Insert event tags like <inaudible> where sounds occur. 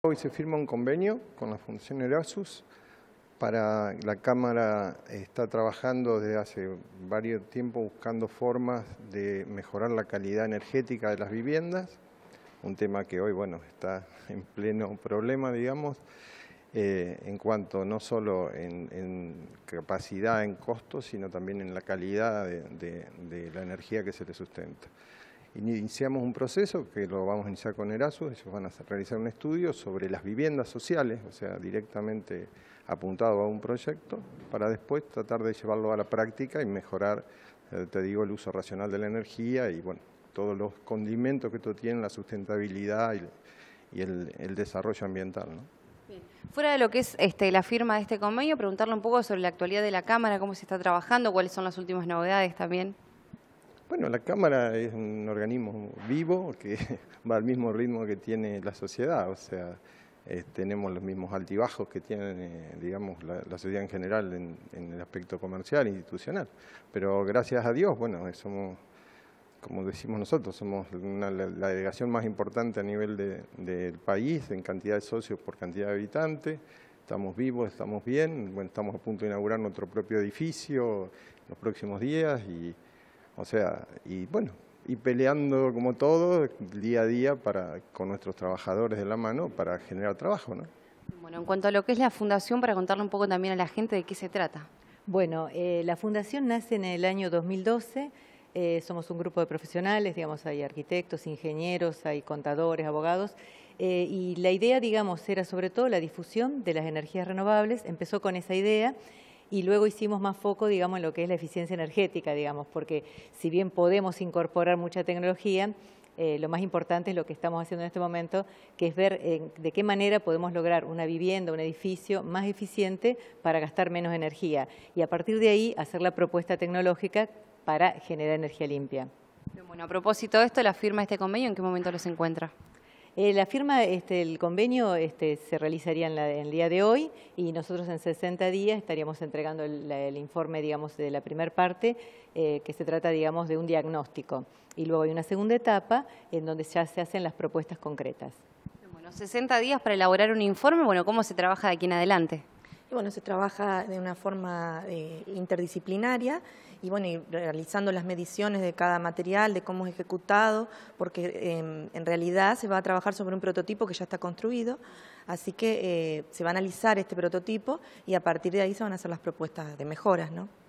Hoy se firma un convenio con la Fundación Erasmus. Para la Cámara está trabajando desde hace varios tiempo buscando formas de mejorar la calidad energética de las viviendas, un tema que hoy bueno está <laughs> en pleno problema, digamos, eh, en cuanto no solo en, capacidad, en costos, sino también en la calidad de la energía que se le sustenta. Iniciamos un proceso que lo vamos a iniciar con Erasus, ellos van a realizar un estudio sobre las viviendas sociales, o sea, directamente apuntado a un proyecto, para después tratar de llevarlo a la práctica y mejorar, eh, te digo, el uso racional de la energía y, bueno, todos los condimentos que esto tiene, la sustentabilidad y, el, desarrollo ambiental, ¿no? Fuera de lo que es este, la firma de este convenio, preguntarle un poco sobre la actualidad de la Cámara, cómo se está trabajando, cuáles son las últimas novedades también. Bueno, la Cámara es un organismo vivo que <laughs> va al mismo ritmo que tiene la sociedad, o sea, eh, tenemos los mismos altibajos que tiene, digamos, la, sociedad en general en, el aspecto comercial, e institucional. Pero gracias a Dios, bueno, somos, como decimos nosotros, somos la, delegación más importante a nivel del país en cantidad de socios por cantidad de habitantes. Estamos vivos, estamos bien, bueno, estamos a punto de inaugurar nuestro propio edificio en los próximos días y o sea, y bueno, y peleando como todo, día a día, para, con nuestros trabajadores de la mano para generar trabajo. ¿no? Bueno, en cuanto a lo que es la fundación, para contarle un poco también a la gente de qué se trata. Bueno, eh, la fundación nace en el año 2012. Eh, somos un grupo de profesionales, digamos, hay arquitectos, ingenieros, hay contadores, abogados, eh, y la idea, digamos, era sobre todo la difusión de las energías renovables, empezó con esa idea, y luego hicimos más foco, digamos, en lo que es la eficiencia energética, digamos, porque si bien podemos incorporar mucha tecnología, eh, lo más importante es lo que estamos haciendo en este momento, que es ver eh, de qué manera podemos lograr una vivienda, un edificio más eficiente para gastar menos energía y a partir de ahí hacer la propuesta tecnológica para generar energía limpia. Bueno, a propósito de esto, la firma de este convenio, ¿en qué momento los encuentra? Eh, la firma, este, el convenio este, se realizaría en, el día de hoy y nosotros en 60 días estaríamos entregando el, informe, digamos, de la primera parte, eh, que se trata, digamos, de un diagnóstico. Y luego hay una segunda etapa en donde ya se hacen las propuestas concretas. Bueno, 60 días para elaborar un informe, bueno, ¿cómo se trabaja de aquí en adelante? bueno, se trabaja de una forma eh, interdisciplinaria y bueno, realizando las mediciones de cada material, de cómo es ejecutado, porque em, en realidad se va a trabajar sobre un prototipo que ya está construido, así que eh, se va a analizar este prototipo y a partir de ahí se van a hacer las propuestas de mejoras, ¿no?